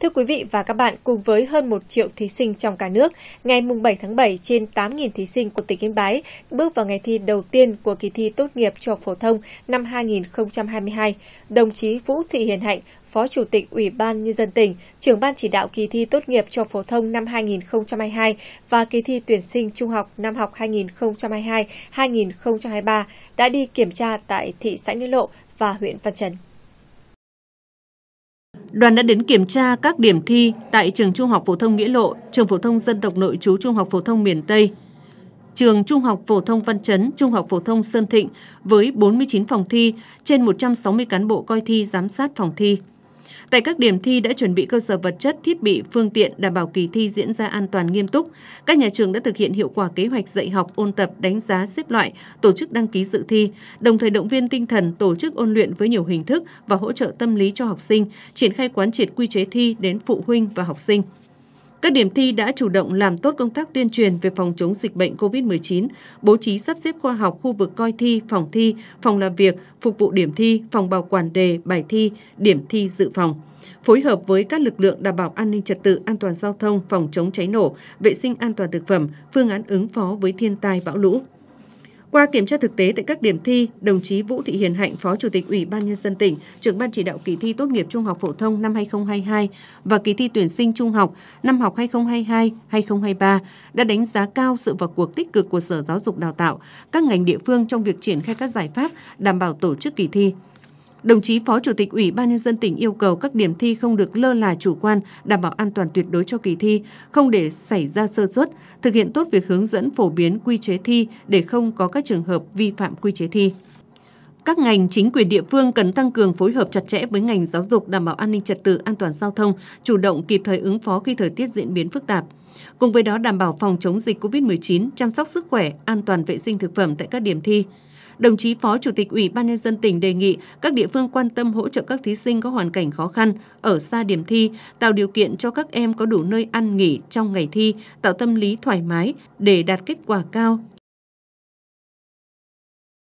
Thưa quý vị và các bạn, cùng với hơn 1 triệu thí sinh trong cả nước, ngày 7 tháng 7 trên 8.000 thí sinh của tỉnh Yên Bái bước vào ngày thi đầu tiên của kỳ thi tốt nghiệp trung học phổ thông năm 2022. Đồng chí Vũ Thị Hiền Hạnh, Phó Chủ tịch Ủy ban Nhân dân tỉnh, trưởng ban chỉ đạo kỳ thi tốt nghiệp cho phổ thông năm 2022 và kỳ thi tuyển sinh trung học năm học 2022-2023 đã đi kiểm tra tại thị xã Nghĩa Lộ và huyện Văn Chấn. Đoàn đã đến kiểm tra các điểm thi tại trường Trung học phổ thông Nghĩa Lộ, trường phổ thông dân tộc nội trú Trung học phổ thông miền Tây, trường Trung học phổ thông Văn Chấn, Trung học phổ thông Sơn Thịnh với 49 phòng thi, trên 160 cán bộ coi thi giám sát phòng thi. Tại các điểm thi đã chuẩn bị cơ sở vật chất, thiết bị, phương tiện đảm bảo kỳ thi diễn ra an toàn nghiêm túc. Các nhà trường đã thực hiện hiệu quả kế hoạch dạy học, ôn tập, đánh giá, xếp loại, tổ chức đăng ký dự thi, đồng thời động viên tinh thần, tổ chức ôn luyện với nhiều hình thức và hỗ trợ tâm lý cho học sinh, triển khai quán triệt quy chế thi đến phụ huynh và học sinh. Các điểm thi đã chủ động làm tốt công tác tuyên truyền về phòng chống dịch bệnh COVID-19, bố trí sắp xếp khoa học khu vực coi thi, phòng thi, phòng làm việc, phục vụ điểm thi, phòng bảo quản đề, bài thi, điểm thi dự phòng. Phối hợp với các lực lượng đảm bảo an ninh trật tự, an toàn giao thông, phòng chống cháy nổ, vệ sinh an toàn thực phẩm, phương án ứng phó với thiên tai bão lũ. Qua kiểm tra thực tế tại các điểm thi, đồng chí Vũ Thị Hiền Hạnh, Phó Chủ tịch Ủy ban Nhân dân tỉnh, trưởng ban chỉ đạo kỳ thi tốt nghiệp trung học phổ thông năm 2022 và kỳ thi tuyển sinh trung học năm học 2022-2023 đã đánh giá cao sự vào cuộc tích cực của Sở Giáo dục Đào tạo, các ngành địa phương trong việc triển khai các giải pháp đảm bảo tổ chức kỳ thi. Đồng chí Phó Chủ tịch Ủy ban Nhân dân tỉnh yêu cầu các điểm thi không được lơ là chủ quan, đảm bảo an toàn tuyệt đối cho kỳ thi, không để xảy ra sơ suất, thực hiện tốt việc hướng dẫn phổ biến quy chế thi để không có các trường hợp vi phạm quy chế thi. Các ngành chính quyền địa phương cần tăng cường phối hợp chặt chẽ với ngành giáo dục đảm bảo an ninh trật tự, an toàn giao thông, chủ động kịp thời ứng phó khi thời tiết diễn biến phức tạp. Cùng với đó đảm bảo phòng chống dịch COVID-19, chăm sóc sức khỏe, an toàn vệ sinh thực phẩm tại các điểm thi. Đồng chí Phó Chủ tịch Ủy ban nhân dân tỉnh đề nghị các địa phương quan tâm hỗ trợ các thí sinh có hoàn cảnh khó khăn ở xa điểm thi, tạo điều kiện cho các em có đủ nơi ăn nghỉ trong ngày thi, tạo tâm lý thoải mái để đạt kết quả cao